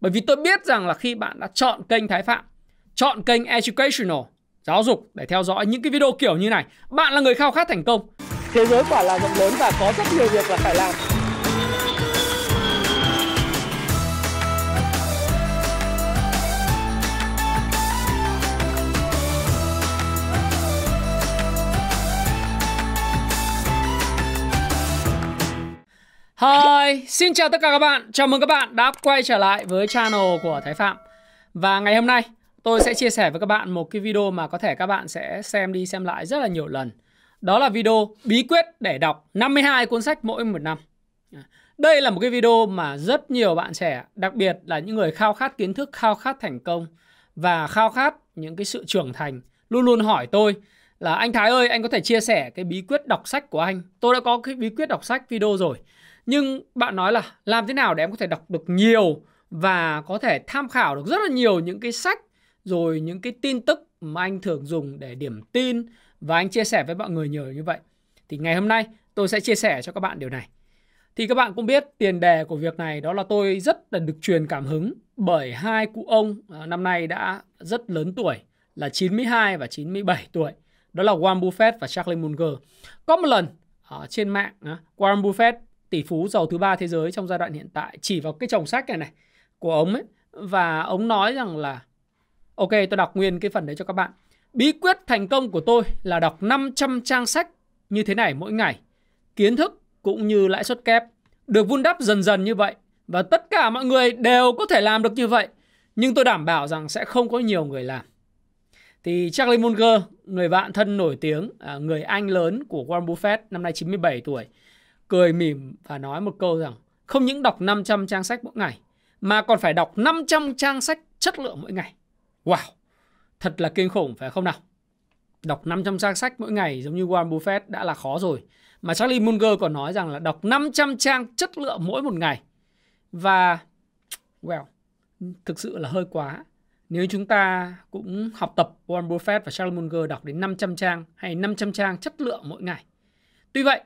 Bởi vì tôi biết rằng là khi bạn đã chọn kênh Thái Phạm, chọn kênh Educational, giáo dục để theo dõi những cái video kiểu như này, bạn là người khao khát thành công. Thế giới quả là rộng lớn và có rất nhiều việc là phải làm. Hi, xin chào tất cả các bạn. Chào mừng các bạn đã quay trở lại với channel của Thái Phạm. Và ngày hôm nay, tôi sẽ chia sẻ với các bạn một cái video mà có thể các bạn sẽ xem đi xem lại rất là nhiều lần. Đó là video bí quyết để đọc 52 cuốn sách mỗi một năm. Đây là một cái video mà rất nhiều bạn trẻ, đặc biệt là những người khao khát kiến thức, khao khát thành công và khao khát những cái sự trưởng thành luôn luôn hỏi tôi là anh Thái ơi, anh có thể chia sẻ cái bí quyết đọc sách của anh. Tôi đã có cái bí quyết đọc sách video rồi nhưng bạn nói là làm thế nào để em có thể đọc được nhiều và có thể tham khảo được rất là nhiều những cái sách rồi những cái tin tức mà anh thường dùng để điểm tin và anh chia sẻ với mọi người nhiều như vậy. Thì ngày hôm nay tôi sẽ chia sẻ cho các bạn điều này. Thì các bạn cũng biết tiền đề của việc này đó là tôi rất là được truyền cảm hứng bởi hai cụ ông à, năm nay đã rất lớn tuổi là 92 và 97 tuổi. Đó là Warren Buffett và Charlie Munger. Có một lần ở à, trên mạng à, Warren Buffett tỷ phú giàu thứ ba thế giới trong giai đoạn hiện tại chỉ vào cái chồng sách này này của ông ấy và ông nói rằng là ok tôi đọc nguyên cái phần đấy cho các bạn. Bí quyết thành công của tôi là đọc 500 trang sách như thế này mỗi ngày. Kiến thức cũng như lãi suất kép được vun đắp dần dần như vậy và tất cả mọi người đều có thể làm được như vậy nhưng tôi đảm bảo rằng sẽ không có nhiều người làm. Thì Charlie Munger, người bạn thân nổi tiếng, à, người anh lớn của Warren Buffett, năm nay 97 tuổi, cười mỉm và nói một câu rằng không những đọc 500 trang sách mỗi ngày mà còn phải đọc 500 trang sách chất lượng mỗi ngày. Wow, thật là kinh khủng phải không nào? Đọc 500 trang sách mỗi ngày giống như Warren Buffett đã là khó rồi. Mà Charlie Munger còn nói rằng là đọc 500 trang chất lượng mỗi một ngày. Và, well, thực sự là hơi quá. Nếu chúng ta cũng học tập Warren Buffett và Charlie Munger đọc đến 500 trang hay 500 trang chất lượng mỗi ngày. Tuy vậy,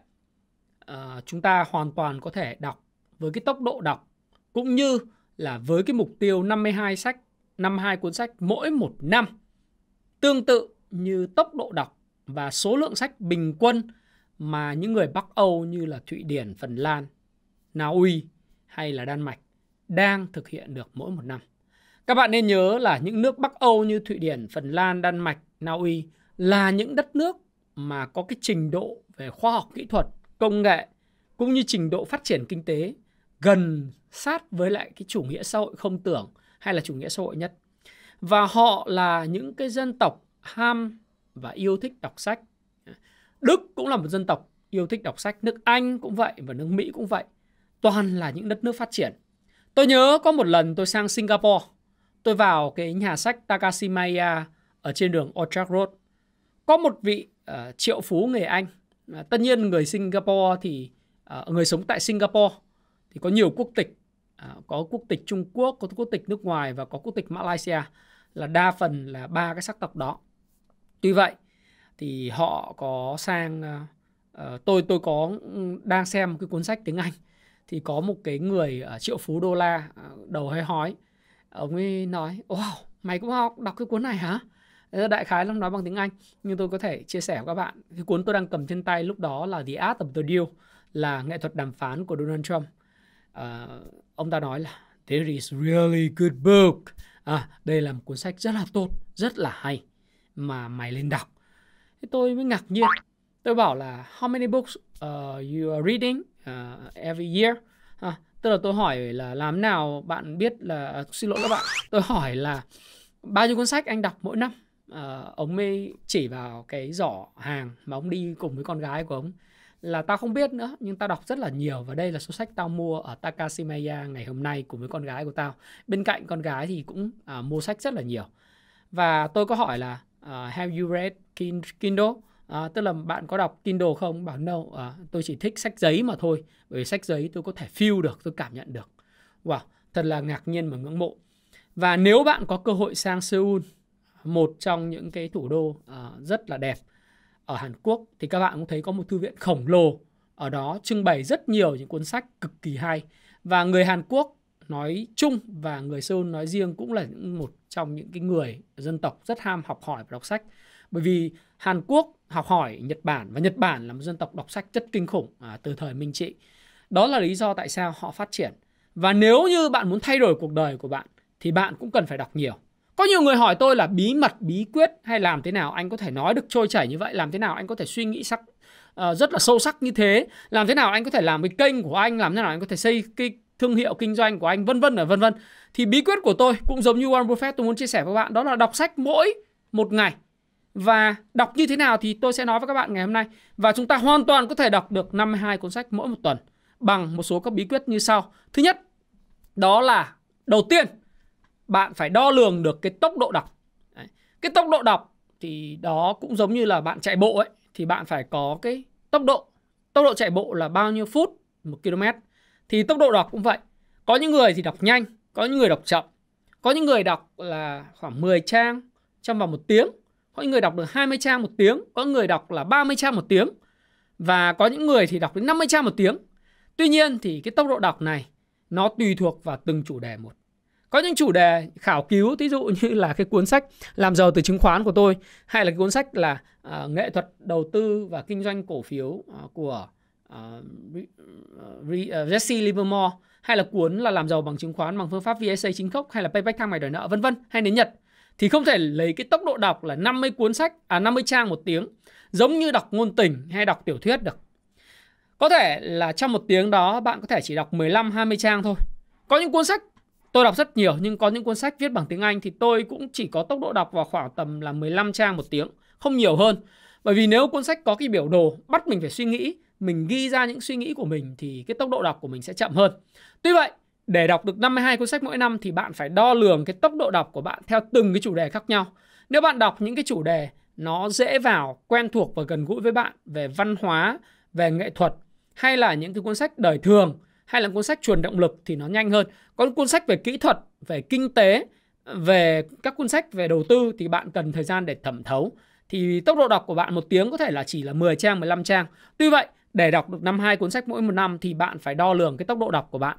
à, chúng ta hoàn toàn có thể đọc với cái tốc độ đọc cũng như là với cái mục tiêu 52 sách, 52 cuốn sách mỗi một năm. Tương tự như tốc độ đọc và số lượng sách bình quân mà những người Bắc Âu như là Thụy Điển, Phần Lan, Na Uy hay là Đan Mạch đang thực hiện được mỗi một năm. Các bạn nên nhớ là những nước Bắc Âu như Thụy Điển, Phần Lan, Đan Mạch, Na Uy là những đất nước mà có cái trình độ về khoa học kỹ thuật công nghệ cũng như trình độ phát triển kinh tế gần sát với lại cái chủ nghĩa xã hội không tưởng hay là chủ nghĩa xã hội nhất. Và họ là những cái dân tộc ham và yêu thích đọc sách. Đức cũng là một dân tộc yêu thích đọc sách, nước Anh cũng vậy và nước Mỹ cũng vậy. Toàn là những đất nước phát triển. Tôi nhớ có một lần tôi sang Singapore, tôi vào cái nhà sách Takashimaya ở trên đường Orchard Road. Có một vị uh, triệu phú người Anh À, tất nhiên người Singapore thì à, người sống tại Singapore thì có nhiều quốc tịch, à, có quốc tịch Trung Quốc, có quốc tịch nước ngoài và có quốc tịch Malaysia là đa phần là ba cái sắc tộc đó. Tuy vậy thì họ có sang à, ờ, tôi tôi có đang xem một cái cuốn sách tiếng Anh thì có một cái người ở triệu phú đô la à, đầu hơi hói ông ấy nói wow mày cũng học đọc cái cuốn này hả đại khái nó nói bằng tiếng Anh nhưng tôi có thể chia sẻ với các bạn cái cuốn tôi đang cầm trên tay lúc đó là The Art of the Deal là nghệ thuật đàm phán của Donald Trump uh, ông ta nói là there is really good book à, đây là một cuốn sách rất là tốt rất là hay mà mày lên đọc thế tôi mới ngạc nhiên tôi bảo là how many books uh, you are reading uh, every year à, tức là tôi hỏi là làm nào bạn biết là xin lỗi các bạn tôi hỏi là bao nhiêu cuốn sách anh đọc mỗi năm uh, ông mới chỉ vào cái giỏ hàng mà ông đi cùng với con gái của ông là tao không biết nữa nhưng tao đọc rất là nhiều và đây là số sách tao mua ở Takashimaya ngày hôm nay cùng với con gái của tao bên cạnh con gái thì cũng uh, mua sách rất là nhiều và tôi có hỏi là uh, have you read Kindle À, tức là bạn có đọc Kindle không? Bảo no, à, tôi chỉ thích sách giấy mà thôi. Bởi vì sách giấy tôi có thể feel được, tôi cảm nhận được. Wow, thật là ngạc nhiên và ngưỡng mộ. Và nếu bạn có cơ hội sang Seoul một trong những cái thủ đô ờ, rất là đẹp ở Hàn Quốc thì các bạn cũng thấy có một thư viện khổng lồ ở đó trưng bày rất nhiều những cuốn sách cực kỳ hay và người Hàn Quốc nói chung và người Seoul nói riêng cũng là một trong những cái người dân tộc rất ham học hỏi và đọc sách bởi vì Hàn Quốc học hỏi Nhật Bản và Nhật Bản là một dân tộc đọc sách rất kinh khủng à, từ thời Minh trị đó là lý do tại sao họ phát triển và nếu như bạn muốn thay đổi cuộc đời của bạn thì bạn cũng cần phải đọc nhiều có nhiều người hỏi tôi là bí mật, bí quyết hay làm thế nào anh có thể nói được trôi chảy như vậy, làm thế nào anh có thể suy nghĩ sắc uh, rất là sâu sắc như thế, làm thế nào anh có thể làm cái kênh của anh, làm thế nào anh có thể xây cái thương hiệu kinh doanh của anh vân vân và vân vân. Thì bí quyết của tôi cũng giống như Warren Buffett tôi muốn chia sẻ với các bạn đó là đọc sách mỗi một ngày. Và đọc như thế nào thì tôi sẽ nói với các bạn ngày hôm nay. Và chúng ta hoàn toàn có thể đọc được 52 cuốn sách mỗi một tuần bằng một số các bí quyết như sau. Thứ nhất, đó là đầu tiên bạn phải đo lường được cái tốc độ đọc Đấy. cái tốc độ đọc thì đó cũng giống như là bạn chạy bộ ấy thì bạn phải có cái tốc độ tốc độ chạy bộ là bao nhiêu phút một km thì tốc độ đọc cũng vậy có những người thì đọc nhanh có những người đọc chậm có những người đọc là khoảng 10 trang trong vòng một tiếng có những người đọc được 20 trang một tiếng có người đọc là 30 trang một tiếng và có những người thì đọc đến 50 trang một tiếng tuy nhiên thì cái tốc độ đọc này nó tùy thuộc vào từng chủ đề một có những chủ đề khảo cứu ví dụ như là cái cuốn sách làm giàu từ chứng khoán của tôi hay là cái cuốn sách là uh, nghệ thuật đầu tư và kinh doanh cổ phiếu uh, của uh, Jesse Livermore hay là cuốn là làm giàu bằng chứng khoán bằng phương pháp VSA chính gốc hay là payback thang mày đòi nợ vân vân hay đến Nhật thì không thể lấy cái tốc độ đọc là 50 cuốn sách à 50 trang một tiếng giống như đọc ngôn tình hay đọc tiểu thuyết được. Có thể là trong một tiếng đó bạn có thể chỉ đọc 15 20 trang thôi. Có những cuốn sách Tôi đọc rất nhiều nhưng có những cuốn sách viết bằng tiếng Anh thì tôi cũng chỉ có tốc độ đọc vào khoảng tầm là 15 trang một tiếng, không nhiều hơn. Bởi vì nếu cuốn sách có cái biểu đồ bắt mình phải suy nghĩ, mình ghi ra những suy nghĩ của mình thì cái tốc độ đọc của mình sẽ chậm hơn. Tuy vậy, để đọc được 52 cuốn sách mỗi năm thì bạn phải đo lường cái tốc độ đọc của bạn theo từng cái chủ đề khác nhau. Nếu bạn đọc những cái chủ đề nó dễ vào, quen thuộc và gần gũi với bạn về văn hóa, về nghệ thuật hay là những cái cuốn sách đời thường hay là cuốn sách truyền động lực thì nó nhanh hơn. Còn cuốn sách về kỹ thuật, về kinh tế, về các cuốn sách về đầu tư thì bạn cần thời gian để thẩm thấu. Thì tốc độ đọc của bạn một tiếng có thể là chỉ là 10 trang, 15 trang. Tuy vậy, để đọc được năm hai cuốn sách mỗi một năm thì bạn phải đo lường cái tốc độ đọc của bạn.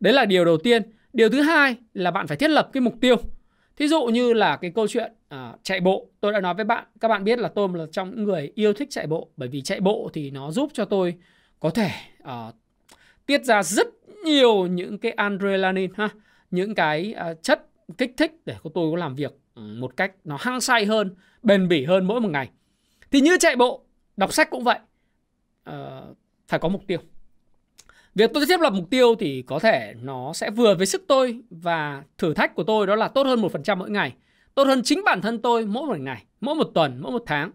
Đấy là điều đầu tiên. Điều thứ hai là bạn phải thiết lập cái mục tiêu. Thí dụ như là cái câu chuyện à, chạy bộ, tôi đã nói với bạn, các bạn biết là tôi là trong những người yêu thích chạy bộ bởi vì chạy bộ thì nó giúp cho tôi có thể à, tiết ra rất nhiều những cái adrenaline ha, những cái à, chất kích thích để cô tôi có làm việc ừ, một cách nó hăng say hơn, bền bỉ hơn mỗi một ngày. Thì như chạy bộ, đọc sách cũng vậy. Uh, phải có mục tiêu. Việc tôi thiết lập mục tiêu thì có thể nó sẽ vừa với sức tôi và thử thách của tôi đó là tốt hơn một phần trăm mỗi ngày. Tốt hơn chính bản thân tôi mỗi một ngày, mỗi một tuần, mỗi một tháng.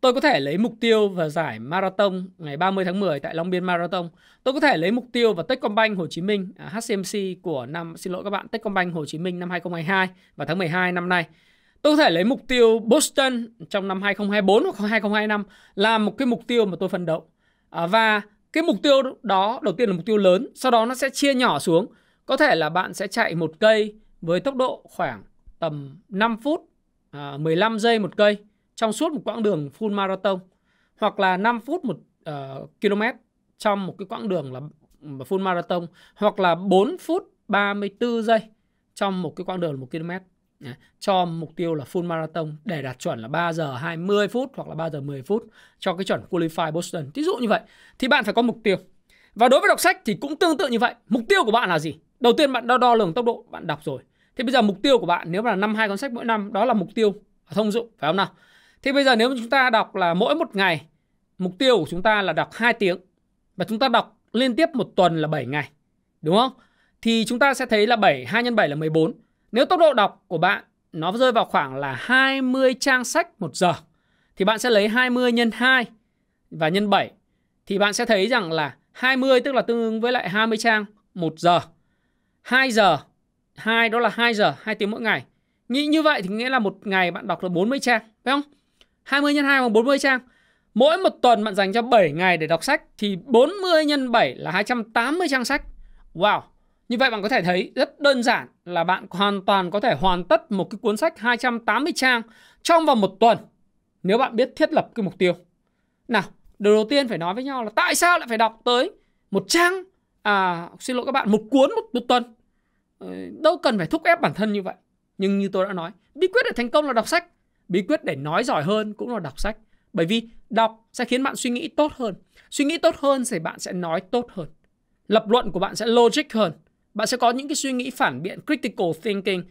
Tôi có thể lấy mục tiêu và giải marathon ngày 30 tháng 10 tại Long Biên Marathon. Tôi có thể lấy mục tiêu và Techcombank Hồ Chí Minh, à, HCMC của năm xin lỗi các bạn, Techcombank Hồ Chí Minh năm 2022 và tháng 12 năm nay. Tôi có thể lấy mục tiêu Boston trong năm 2024 hoặc 2025 là một cái mục tiêu mà tôi phân đấu. À, và cái mục tiêu đó đầu tiên là mục tiêu lớn, sau đó nó sẽ chia nhỏ xuống. Có thể là bạn sẽ chạy một cây với tốc độ khoảng tầm 5 phút, à, 15 giây một cây trong suốt một quãng đường full marathon hoặc là 5 phút một uh, km trong một cái quãng đường là full marathon hoặc là 4 phút 34 giây trong một cái quãng đường là 1 km cho mục tiêu là full marathon để đạt chuẩn là 3 giờ 20 phút hoặc là 3 giờ 10 phút cho cái chuẩn qualify Boston. ví dụ như vậy thì bạn phải có mục tiêu. Và đối với đọc sách thì cũng tương tự như vậy. Mục tiêu của bạn là gì? Đầu tiên bạn đo đo lường tốc độ bạn đọc rồi. Thế bây giờ mục tiêu của bạn nếu mà là năm hai cuốn sách mỗi năm đó là mục tiêu thông dụng phải không nào? Thì bây giờ nếu chúng ta đọc là mỗi một ngày, mục tiêu của chúng ta là đọc 2 tiếng và chúng ta đọc liên tiếp một tuần là 7 ngày, đúng không? Thì chúng ta sẽ thấy là 7 2 x 7 là 14. Nếu tốc độ đọc của bạn nó rơi vào khoảng là 20 trang sách một giờ thì bạn sẽ lấy 20 nhân 2 và nhân 7 thì bạn sẽ thấy rằng là 20 tức là tương ứng với lại 20 trang một giờ. 2 giờ, 2 đó là 2 giờ, 2 tiếng mỗi ngày. Nghĩ như vậy thì nghĩa là một ngày bạn đọc được 40 trang, phải không? 20 x 2 bằng 40 trang. Mỗi một tuần bạn dành cho 7 ngày để đọc sách thì 40 x 7 là 280 trang sách. Wow, như vậy bạn có thể thấy rất đơn giản là bạn hoàn toàn có thể hoàn tất một cái cuốn sách 280 trang trong vòng một tuần nếu bạn biết thiết lập cái mục tiêu. Nào, điều đầu tiên phải nói với nhau là tại sao lại phải đọc tới một trang à xin lỗi các bạn một cuốn một, một tuần ờ, đâu cần phải thúc ép bản thân như vậy nhưng như tôi đã nói bí quyết để thành công là đọc sách bí quyết để nói giỏi hơn cũng là đọc sách bởi vì đọc sẽ khiến bạn suy nghĩ tốt hơn suy nghĩ tốt hơn thì bạn sẽ nói tốt hơn lập luận của bạn sẽ logic hơn bạn sẽ có những cái suy nghĩ phản biện critical thinking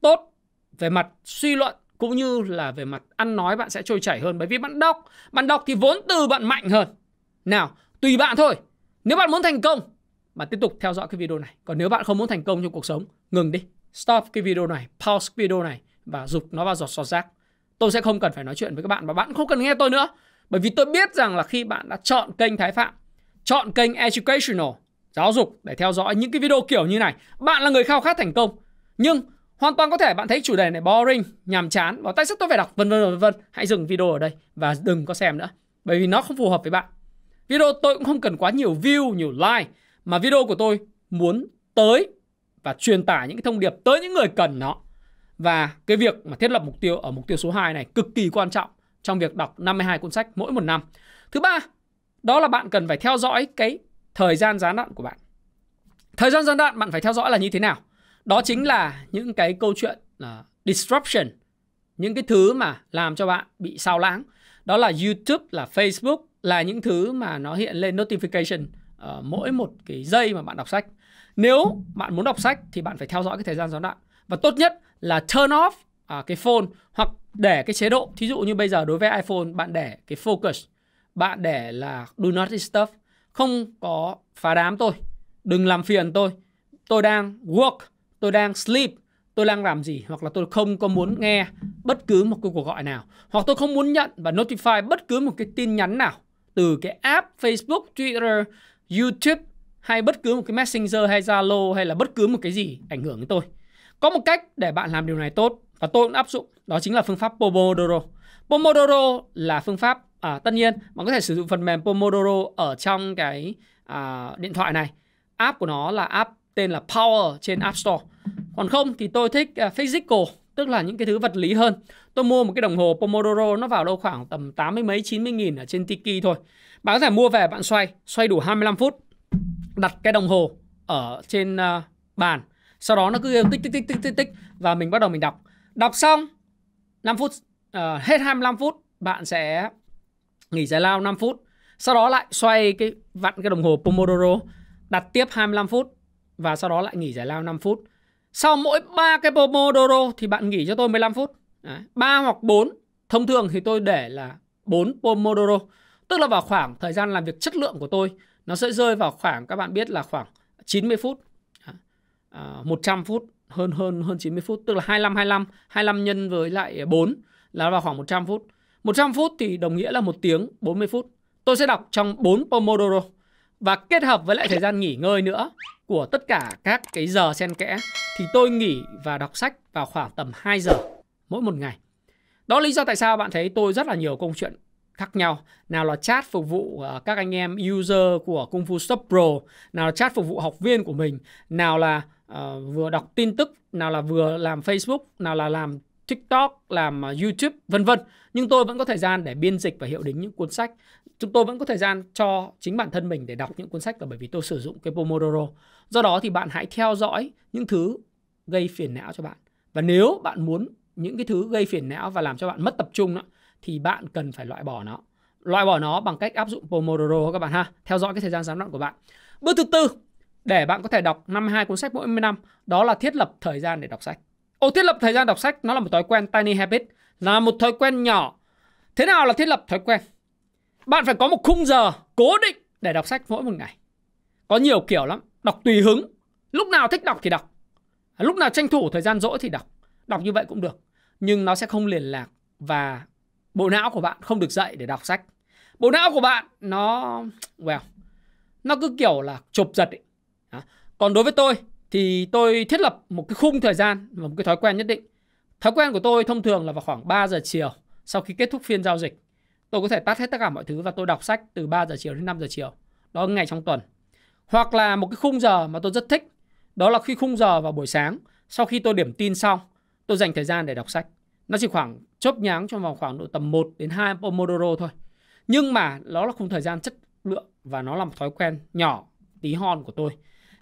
tốt về mặt suy luận cũng như là về mặt ăn nói bạn sẽ trôi chảy hơn bởi vì bạn đọc bạn đọc thì vốn từ bạn mạnh hơn nào tùy bạn thôi nếu bạn muốn thành công bạn tiếp tục theo dõi cái video này còn nếu bạn không muốn thành công trong cuộc sống ngừng đi stop cái video này pause cái video này và dục nó vào giọt giọt rác tôi sẽ không cần phải nói chuyện với các bạn và bạn cũng không cần nghe tôi nữa. Bởi vì tôi biết rằng là khi bạn đã chọn kênh Thái Phạm, chọn kênh Educational, giáo dục để theo dõi những cái video kiểu như này, bạn là người khao khát thành công. Nhưng hoàn toàn có thể bạn thấy chủ đề này boring, nhàm chán và tại sao tôi phải đọc vân vân vân vân. Hãy dừng video ở đây và đừng có xem nữa. Bởi vì nó không phù hợp với bạn. Video tôi cũng không cần quá nhiều view, nhiều like mà video của tôi muốn tới và truyền tải những cái thông điệp tới những người cần nó. Và cái việc mà thiết lập mục tiêu ở mục tiêu số 2 này cực kỳ quan trọng trong việc đọc 52 cuốn sách mỗi một năm. Thứ ba, đó là bạn cần phải theo dõi cái thời gian gián đoạn của bạn. Thời gian gián đoạn bạn phải theo dõi là như thế nào? Đó chính là những cái câu chuyện là ờ, disruption, những cái thứ mà làm cho bạn bị sao lãng. Đó là YouTube, là Facebook, là những thứ mà nó hiện lên notification uh, mỗi một cái giây mà bạn đọc sách. Nếu bạn muốn đọc sách thì bạn phải theo dõi cái thời gian gián đoạn. Và tốt nhất là turn off à, cái phone hoặc để cái chế độ thí dụ như bây giờ đối với iPhone bạn để cái focus bạn để là do not disturb không có phá đám tôi đừng làm phiền tôi tôi đang work tôi đang sleep tôi đang làm gì hoặc là tôi không có muốn nghe bất cứ một cái cuộc gọi nào hoặc tôi không muốn nhận và notify bất cứ một cái tin nhắn nào từ cái app Facebook, Twitter, YouTube hay bất cứ một cái Messenger hay Zalo hay là bất cứ một cái gì ảnh hưởng đến tôi. Có một cách để bạn làm điều này tốt và tôi cũng áp dụng, đó chính là phương pháp Pomodoro. Pomodoro là phương pháp à, tất nhiên bạn có thể sử dụng phần mềm Pomodoro ở trong cái à, điện thoại này. App của nó là app tên là Power trên App Store. Còn không thì tôi thích uh, physical, tức là những cái thứ vật lý hơn. Tôi mua một cái đồng hồ Pomodoro nó vào đâu khoảng tầm 80 mấy 90 nghìn ở trên Tiki thôi. Bạn có thể mua về bạn xoay, xoay đủ 25 phút. Đặt cái đồng hồ ở trên uh, bàn sau đó nó cứ tích tích tích tích tích tích và mình bắt đầu mình đọc đọc xong 5 phút uh, hết 25 phút bạn sẽ nghỉ giải lao 5 phút sau đó lại xoay cái vặn cái đồng hồ Pomodoro đặt tiếp 25 phút và sau đó lại nghỉ giải lao 5 phút sau mỗi ba cái Pomodoro thì bạn nghỉ cho tôi 15 phút ba hoặc 4 thông thường thì tôi để là 4 Pomodoro tức là vào khoảng thời gian làm việc chất lượng của tôi nó sẽ rơi vào khoảng các bạn biết là khoảng 90 phút uh, à, 100 phút hơn hơn hơn 90 phút tức là 25 25 25 nhân với lại 4 là vào khoảng 100 phút. 100 phút thì đồng nghĩa là 1 tiếng 40 phút. Tôi sẽ đọc trong 4 Pomodoro và kết hợp với lại thời gian nghỉ ngơi nữa của tất cả các cái giờ xen kẽ thì tôi nghỉ và đọc sách vào khoảng tầm 2 giờ mỗi một ngày. Đó là lý do tại sao bạn thấy tôi rất là nhiều câu chuyện khác nhau. Nào là chat phục vụ ờ, các anh em user của Kung Fu Sub Pro, nào là chat phục vụ học viên của mình, nào là uh, vừa đọc tin tức, nào là vừa làm Facebook, nào là làm TikTok, làm ờ, YouTube, vân vân. Nhưng tôi vẫn có thời gian để biên dịch và hiệu đính những cuốn sách. Chúng tôi vẫn có thời gian cho chính bản thân mình để đọc những cuốn sách là bởi vì tôi sử dụng cái Pomodoro. Do đó thì bạn hãy theo dõi những thứ gây phiền não cho bạn. Và nếu bạn muốn những cái thứ gây phiền não và làm cho bạn mất tập trung đó, thì bạn cần phải loại bỏ nó loại bỏ nó bằng cách áp dụng Pomodoro các bạn ha theo dõi cái thời gian gián đoạn của bạn bước thứ tư để bạn có thể đọc 52 cuốn sách mỗi năm đó là thiết lập thời gian để đọc sách ô thiết lập thời gian đọc sách nó là một thói quen tiny habit là một thói quen nhỏ thế nào là thiết lập thói quen bạn phải có một khung giờ cố định để đọc sách mỗi một ngày có nhiều kiểu lắm đọc tùy hứng lúc nào thích đọc thì đọc lúc nào tranh thủ thời gian rỗi thì đọc đọc như vậy cũng được nhưng nó sẽ không liên lạc và bộ não của bạn không được dạy để đọc sách bộ não của bạn nó well nó cứ kiểu là chụp giật ấy. À. còn đối với tôi thì tôi thiết lập một cái khung thời gian và một cái thói quen nhất định thói quen của tôi thông thường là vào khoảng 3 giờ chiều sau khi kết thúc phiên giao dịch tôi có thể tắt hết tất cả mọi thứ và tôi đọc sách từ 3 giờ chiều đến 5 giờ chiều đó là ngày trong tuần hoặc là một cái khung giờ mà tôi rất thích đó là khi khung giờ vào buổi sáng sau khi tôi điểm tin xong tôi dành thời gian để đọc sách nó chỉ khoảng chớp nháng trong vòng khoảng độ tầm 1 đến 2 Pomodoro thôi. Nhưng mà đó là khung thời gian chất lượng và nó là một thói quen nhỏ tí hon của tôi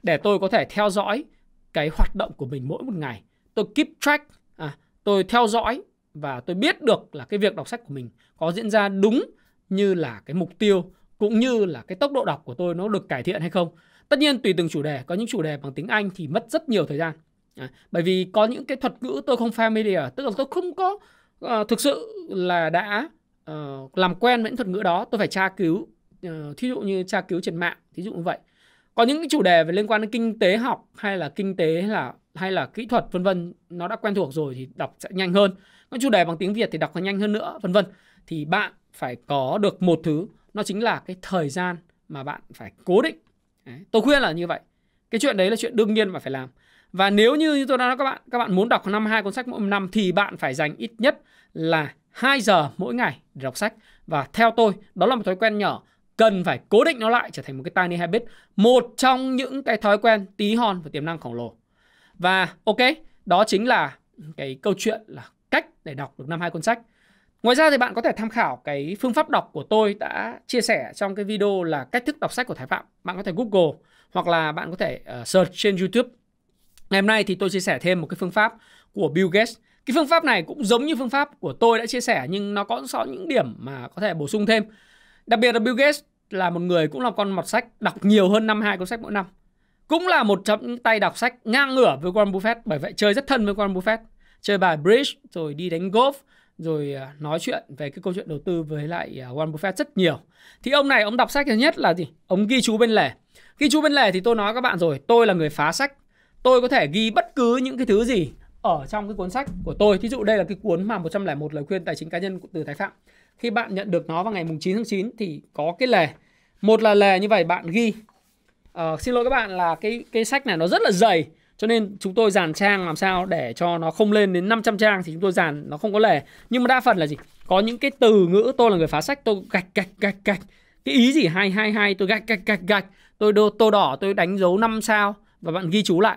để tôi có thể theo dõi cái hoạt động của mình mỗi một ngày. Tôi keep track, à, tôi theo dõi và tôi biết được là cái việc đọc sách của mình có diễn ra đúng như là cái mục tiêu cũng như là cái tốc độ đọc của tôi nó được cải thiện hay không. Tất nhiên tùy từng chủ đề, có những chủ đề bằng tiếng Anh thì mất rất nhiều thời gian. À, bởi vì có những cái thuật ngữ tôi không familiar, tức là tôi không có uh, thực sự là đã uh, làm quen với thuật ngữ đó tôi phải tra cứu uh, thí dụ như tra cứu trên mạng thí dụ như vậy có những cái chủ đề về liên quan đến kinh tế học hay là kinh tế hay là hay là kỹ thuật vân vân nó đã quen thuộc rồi thì đọc sẽ nhanh hơn những chủ đề bằng tiếng việt thì đọc nhanh hơn nữa vân vân thì bạn phải có được một thứ nó chính là cái thời gian mà bạn phải cố định đấy. tôi khuyên là như vậy cái chuyện đấy là chuyện đương nhiên mà phải làm và nếu như, như tôi đã nói các bạn, các bạn muốn đọc năm hai cuốn sách mỗi năm thì bạn phải dành ít nhất là 2 giờ mỗi ngày để đọc sách. Và theo tôi, đó là một thói quen nhỏ cần phải cố định nó lại trở thành một cái tiny habit, một trong những cái thói quen tí hon và tiềm năng khổng lồ. Và ok, đó chính là cái câu chuyện là cách để đọc được năm hai cuốn sách. Ngoài ra thì bạn có thể tham khảo cái phương pháp đọc của tôi đã chia sẻ trong cái video là cách thức đọc sách của Thái Phạm. Bạn có thể Google hoặc là bạn có thể ờ, search trên YouTube Ngày hôm nay thì tôi chia sẻ thêm một cái phương pháp của Bill Gates. Cái phương pháp này cũng giống như phương pháp của tôi đã chia sẻ nhưng nó có so những điểm mà có thể bổ sung thêm. Đặc biệt là Bill Gates là một người cũng là con mọt sách đọc nhiều hơn 52 cuốn sách mỗi năm. Cũng là một trong những tay đọc sách ngang ngửa với Warren Buffett bởi vậy chơi rất thân với Warren Buffett. Chơi bài bridge rồi đi đánh golf rồi à, nói chuyện về cái câu chuyện đầu tư với lại à, Warren Buffett rất nhiều. Thì ông này ông đọc sách thứ nhất là gì? Ông ghi chú bên lề. Ghi chú bên lề thì tôi nói các bạn rồi, tôi là người phá sách tôi có thể ghi bất cứ những cái thứ gì ở trong cái cuốn sách của tôi. Thí dụ đây là cái cuốn mà 101 lời khuyên tài chính cá nhân từ Thái Phạm. Khi bạn nhận được nó vào ngày mùng 9 tháng 9 thì có cái lề. Một là lề như vậy bạn ghi. Uh, xin lỗi các bạn là cái cái sách này nó rất là dày cho nên chúng tôi dàn trang làm sao để cho nó không lên đến 500 trang thì chúng tôi dàn nó không có lề. Nhưng mà đa phần là gì? Có những cái từ ngữ tôi là người phá sách tôi gạch gạch gạch gạch. Cái ý gì hai hai hai tôi gạch gạch gạch gạch. Tôi đô tô đỏ tôi đánh dấu 5 sao và bạn ghi chú lại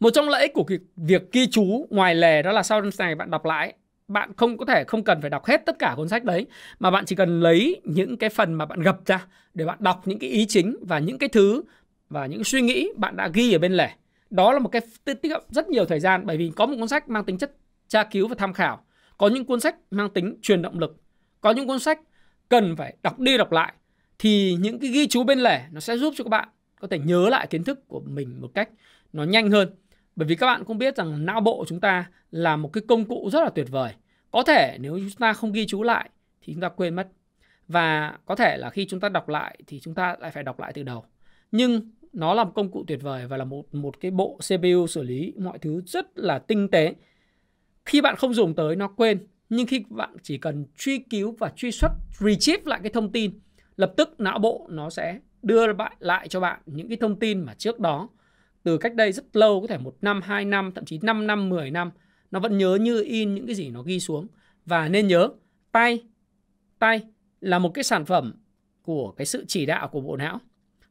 một trong lợi ích của việc ghi chú ngoài lề đó là sau này bạn đọc lại bạn không có thể không cần phải đọc hết tất cả cuốn sách đấy mà bạn chỉ cần lấy những cái phần mà bạn gập ra để bạn đọc những cái ý chính và những cái thứ và những suy nghĩ bạn đã ghi ở bên lề đó là một cái tiết kiệm rất nhiều thời gian bởi vì có một cuốn sách mang tính chất tra cứu và tham khảo có những cuốn sách mang tính truyền động lực có những cuốn sách cần phải đọc đi đọc lại thì những cái ghi chú bên lề nó sẽ giúp cho các bạn có thể nhớ lại kiến thức của mình một cách nó nhanh hơn bởi vì các bạn cũng biết rằng não bộ chúng ta là một cái công cụ rất là tuyệt vời. Có thể nếu chúng ta không ghi chú lại thì chúng ta quên mất. Và có thể là khi chúng ta đọc lại thì chúng ta lại phải đọc lại từ đầu. Nhưng nó là một công cụ tuyệt vời và là một một cái bộ CPU xử lý mọi thứ rất là tinh tế. Khi bạn không dùng tới nó quên, nhưng khi bạn chỉ cần truy cứu và truy xuất retrieve lại cái thông tin, lập tức não bộ nó sẽ đưa lại, lại cho bạn những cái thông tin mà trước đó từ cách đây rất lâu có thể một năm, 2 năm, thậm chí 5 năm, 10 năm nó vẫn nhớ như in những cái gì nó ghi xuống và nên nhớ tay tay là một cái sản phẩm của cái sự chỉ đạo của bộ não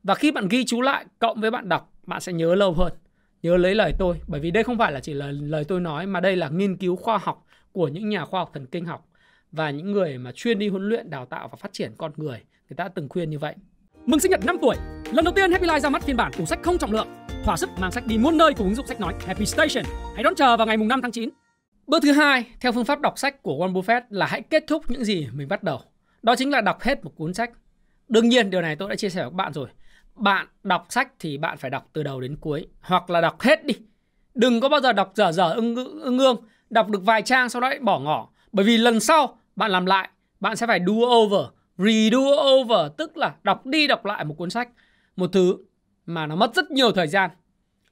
và khi bạn ghi chú lại cộng với bạn đọc bạn sẽ nhớ lâu hơn nhớ lấy lời tôi bởi vì đây không phải là chỉ là lời tôi nói mà đây là nghiên cứu khoa học của những nhà khoa học thần kinh học và những người mà chuyên đi huấn luyện đào tạo và phát triển con người người ta từng khuyên như vậy mừng sinh nhật 5 tuổi lần đầu tiên Happy Life ra mắt phiên bản tủ sách không trọng lượng thỏa sức mang sách đi muôn nơi cùng ứng dụng sách nói Happy Station. Hãy đón chờ vào ngày mùng 5 tháng 9. Bước thứ hai, theo phương pháp đọc sách của Warren Buffett là hãy kết thúc những gì mình bắt đầu. Đó chính là đọc hết một cuốn sách. Đương nhiên điều này tôi đã chia sẻ với các bạn rồi. Bạn đọc sách thì bạn phải đọc từ đầu đến cuối hoặc là đọc hết đi. Đừng có bao giờ đọc dở dở ưng ưng ương, đọc được vài trang sau đó lại bỏ ngỏ, bởi vì lần sau bạn làm lại, bạn sẽ phải do over, redo over tức là đọc đi đọc lại một cuốn sách. Một thứ mà nó mất rất nhiều thời gian.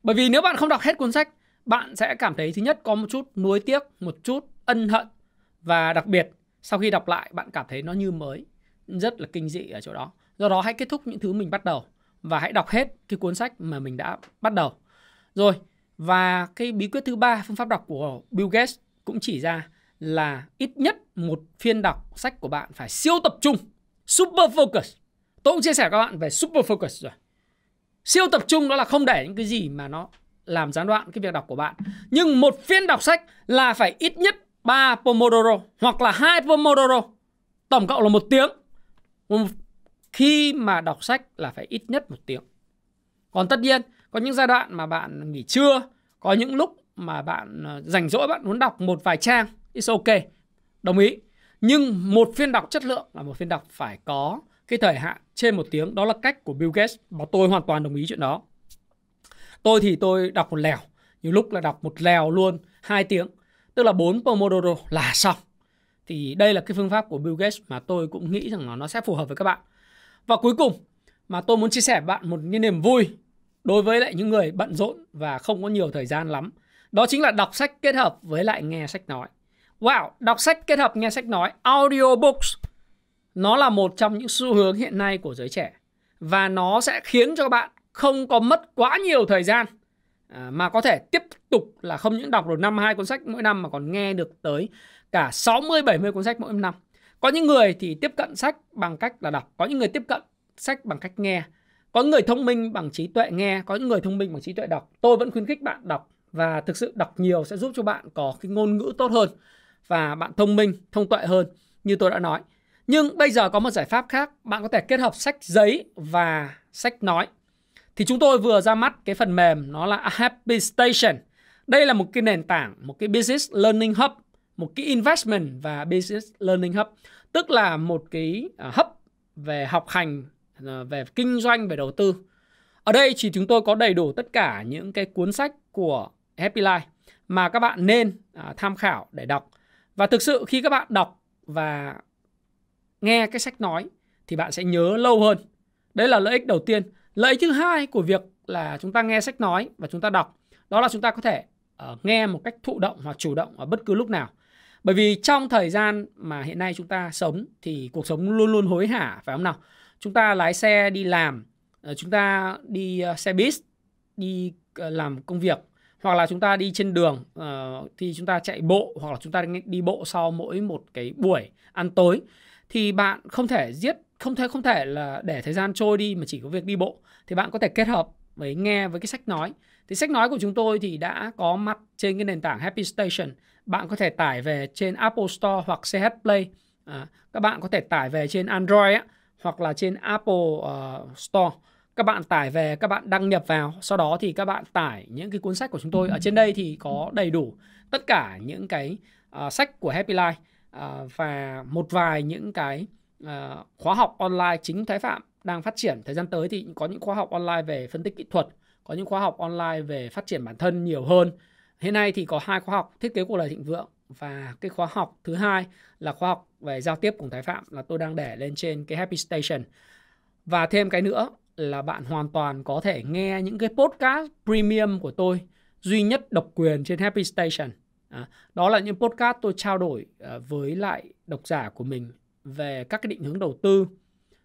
Bởi vì nếu bạn không đọc hết cuốn sách, bạn sẽ cảm thấy thứ nhất có một chút nuối tiếc, một chút ân hận và đặc biệt sau khi đọc lại bạn cảm thấy nó như mới, rất là kinh dị ở chỗ đó. Do đó hãy kết thúc những thứ mình bắt đầu và hãy đọc hết cái cuốn sách mà mình đã bắt đầu. Rồi, và cái bí quyết thứ ba phương pháp đọc của Bill Gates cũng chỉ ra là ít nhất một phiên đọc sách của bạn phải siêu tập trung, super focus. Tôi cũng chia sẻ các bạn về super focus rồi siêu tập trung đó là không để những cái gì mà nó làm gián đoạn cái việc đọc của bạn nhưng một phiên đọc sách là phải ít nhất 3 pomodoro hoặc là hai pomodoro tổng cộng là một tiếng khi mà đọc sách là phải ít nhất một tiếng còn tất nhiên có những giai đoạn mà bạn nghỉ trưa có những lúc mà bạn ờ, rảnh rỗi bạn muốn đọc một vài trang it's ok đồng ý nhưng một phiên đọc chất lượng là một phiên đọc phải có cái thời hạn trên một tiếng đó là cách của Bill Gates mà tôi hoàn toàn đồng ý chuyện đó tôi thì tôi đọc một lèo nhiều lúc là đọc một lèo luôn hai tiếng tức là bốn Pomodoro là xong thì đây là cái phương pháp của Bill Gates mà tôi cũng nghĩ rằng là nó sẽ phù hợp với các bạn và cuối cùng mà tôi muốn chia sẻ với bạn một cái niềm vui đối với lại những người bận rộn và không có nhiều thời gian lắm đó chính là đọc sách kết hợp với lại nghe sách nói wow đọc sách kết hợp nghe sách nói audiobooks nó là một trong những xu hướng hiện nay của giới trẻ và nó sẽ khiến cho bạn không có mất quá nhiều thời gian à, mà có thể tiếp tục là không những đọc được năm hai cuốn sách mỗi năm mà còn nghe được tới cả 60 70 cuốn sách mỗi năm. Có những người thì tiếp cận sách bằng cách là đọc, có những người tiếp cận sách bằng cách nghe. Có người thông minh bằng trí tuệ nghe, có những người thông minh bằng trí tuệ đọc. Tôi vẫn khuyến khích bạn đọc và thực sự đọc nhiều sẽ giúp cho bạn có cái ngôn ngữ tốt hơn và bạn thông minh, thông tuệ hơn như tôi đã nói. Nhưng bây giờ có một giải pháp khác, bạn có thể kết hợp sách giấy và sách nói. Thì chúng tôi vừa ra mắt cái phần mềm nó là Happy Station. Đây là một cái nền tảng, một cái business learning hub, một cái investment và business learning hub, tức là một cái à, hub về học hành, à, về kinh doanh, về đầu tư. Ở đây thì chúng tôi có đầy đủ tất cả những cái cuốn sách của Happy Life mà các bạn nên à, tham khảo để đọc. Và thực sự khi các bạn đọc và nghe cái sách nói thì bạn sẽ nhớ lâu hơn. Đấy là lợi ích đầu tiên. Lợi ích thứ hai của việc là chúng ta nghe sách nói và chúng ta đọc, đó là chúng ta có thể uh, nghe một cách thụ động hoặc chủ động ở bất cứ lúc nào. Bởi vì trong thời gian mà hiện nay chúng ta sống thì cuộc sống luôn luôn hối hả phải không nào? Chúng ta lái xe đi làm, ờ, chúng ta đi ờ, xe bus đi làm công việc hoặc là chúng ta đi trên đường thì chúng ta chạy bộ hoặc là chúng ta đi bộ sau mỗi một cái buổi ăn tối thì bạn không thể giết không thể không thể là để thời gian trôi đi mà chỉ có việc đi bộ thì bạn có thể kết hợp với nghe với cái sách nói thì sách nói của chúng tôi thì đã có mặt trên cái nền tảng Happy Station bạn có thể tải về trên Apple Store hoặc CH Play à, các bạn có thể tải về trên Android á, hoặc là trên Apple uh, Store các bạn tải về các bạn đăng nhập vào sau đó thì các bạn tải những cái cuốn sách của chúng tôi ở trên đây thì có đầy đủ tất cả những cái uh, sách của Happy Life Ờ, và một vài những cái ờ, khóa học online chính thái phạm đang phát triển thời gian tới thì có những khóa học online về phân tích kỹ thuật có những khóa học online về phát triển bản thân nhiều hơn hiện nay thì có hai khóa học thiết kế cuộc đời thịnh vượng và cái khóa học thứ hai là khóa học về giao tiếp cùng thái phạm là tôi đang để lên trên cái happy station và thêm cái nữa là bạn hoàn toàn có thể nghe những cái podcast premium của tôi duy nhất độc quyền trên happy station À, đó là những podcast tôi trao đổi à, với lại độc giả của mình về các cái định hướng đầu tư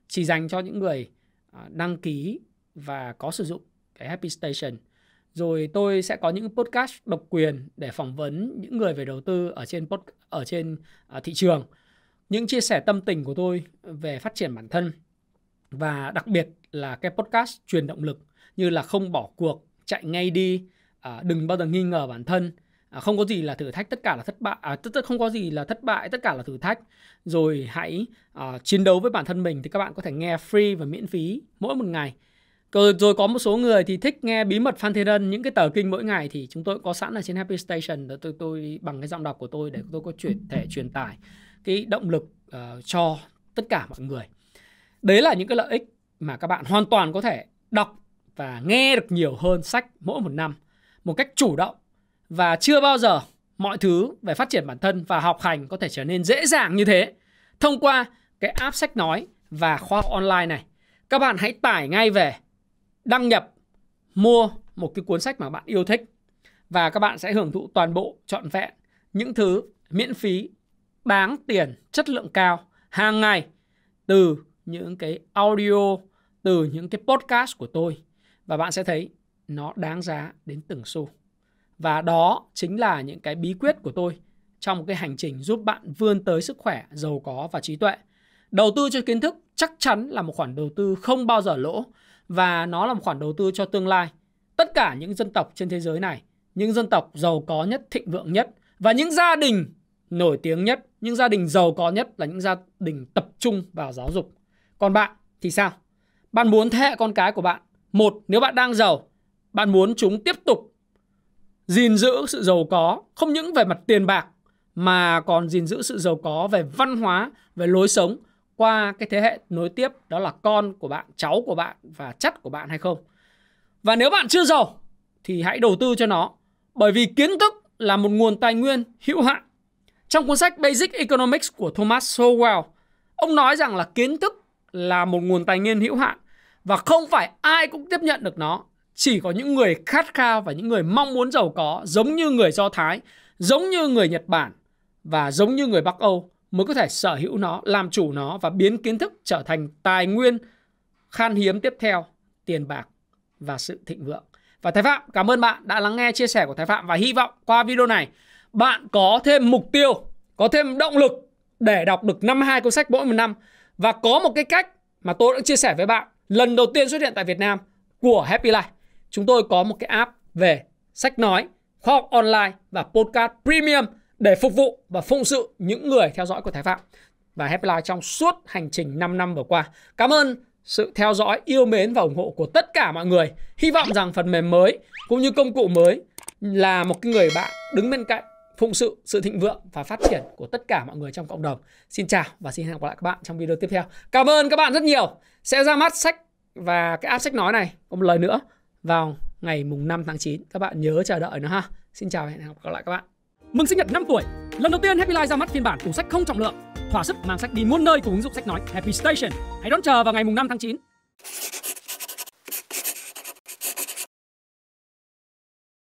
chỉ dành cho những người à, đăng ký và có sử dụng cái Happy Station. Rồi tôi sẽ có những podcast độc quyền để phỏng vấn những người về đầu tư ở trên pod, ở trên thị trường, những chia sẻ tâm tình của tôi về phát triển bản thân và đặc biệt là cái podcast truyền động lực như là không bỏ cuộc, chạy ngay đi, đừng bao giờ nghi ngờ bản thân à, không có gì là thử thách tất cả là thất bại à, tất, tất không có gì là thất bại tất cả là thử thách rồi hãy à, chiến đấu với bản thân mình thì các bạn có thể nghe free và miễn phí mỗi một ngày rồi, rồi có một số người thì thích nghe bí mật Phan thế đơn những cái tờ kinh mỗi ngày thì chúng tôi có sẵn ở trên Happy Station tôi, tôi, tôi bằng cái giọng đọc của tôi để tôi có chuyển thể truyền tải cái động lực uh, cho tất cả mọi người. Đấy là những cái lợi ích mà các bạn hoàn toàn có thể đọc và nghe được nhiều hơn sách mỗi một năm một cách chủ động và chưa bao giờ mọi thứ về phát triển bản thân và học hành có thể trở nên dễ dàng như thế thông qua cái app sách nói và khoa học online này. Các bạn hãy tải ngay về, đăng nhập, mua một cái cuốn sách mà bạn yêu thích và các bạn sẽ hưởng thụ toàn bộ trọn vẹn những thứ miễn phí, đáng tiền, chất lượng cao hàng ngày từ những cái audio, từ những cái podcast của tôi và bạn sẽ thấy nó đáng giá đến từng xu. Và đó chính là những cái bí quyết của tôi trong một cái hành trình giúp bạn vươn tới sức khỏe, giàu có và trí tuệ. Đầu tư cho kiến thức chắc chắn là một khoản đầu tư không bao giờ lỗ và nó là một khoản đầu tư cho tương lai. Tất cả những dân tộc trên thế giới này, những dân tộc giàu có nhất, thịnh vượng nhất và những gia đình nổi tiếng nhất, những gia đình giàu có nhất là những gia đình tập trung vào giáo dục. Còn bạn thì sao? Bạn muốn thế hệ con cái của bạn, một nếu bạn đang giàu, bạn muốn chúng tiếp tục gìn giữ sự giàu có không những về mặt tiền bạc mà còn gìn giữ sự giàu có về văn hóa, về lối sống qua cái thế hệ nối tiếp đó là con của bạn, cháu của bạn và chất của bạn hay không. Và nếu bạn chưa giàu thì hãy đầu tư cho nó bởi vì kiến thức là một nguồn tài nguyên hữu hạn. Trong cuốn sách Basic Economics của Thomas Sowell, ông nói rằng là kiến thức là một nguồn tài nguyên hữu hạn và không phải ai cũng tiếp nhận được nó chỉ có những người khát khao và những người mong muốn giàu có giống như người Do Thái, giống như người Nhật Bản và giống như người Bắc Âu mới có thể sở hữu nó, làm chủ nó và biến kiến thức trở thành tài nguyên khan hiếm tiếp theo, tiền bạc và sự thịnh vượng. Và Thái Phạm cảm ơn bạn đã lắng nghe chia sẻ của Thái Phạm và hy vọng qua video này bạn có thêm mục tiêu, có thêm động lực để đọc được 52 cuốn sách mỗi một năm và có một cái cách mà tôi đã chia sẻ với bạn lần đầu tiên xuất hiện tại Việt Nam của Happy Life chúng tôi có một cái app về sách nói, khoa học online và podcast premium để phục vụ và phụng sự những người theo dõi của Thái Phạm và Happy Life trong suốt hành trình 5 năm vừa qua. Cảm ơn sự theo dõi, yêu mến và ủng hộ của tất cả mọi người. Hy vọng rằng phần mềm mới cũng như công cụ mới là một cái người bạn đứng bên cạnh phụng sự, sự thịnh vượng và phát triển của tất cả mọi người trong cộng đồng. Xin chào và xin hẹn gặp lại các bạn trong video tiếp theo. Cảm ơn các bạn rất nhiều. Sẽ ra mắt sách và cái app sách nói này, một lời nữa vào ngày mùng 5 tháng 9. Các bạn nhớ chờ đợi nữa ha. Xin chào và hẹn gặp lại các bạn. Mừng sinh nhật 5 tuổi. Lần đầu tiên Happy Life ra mắt phiên bản tủ sách không trọng lượng, thỏa sức mang sách đi muôn nơi cùng ứng dụng sách nói Happy Station. Hãy đón chờ vào ngày mùng 5 tháng 9.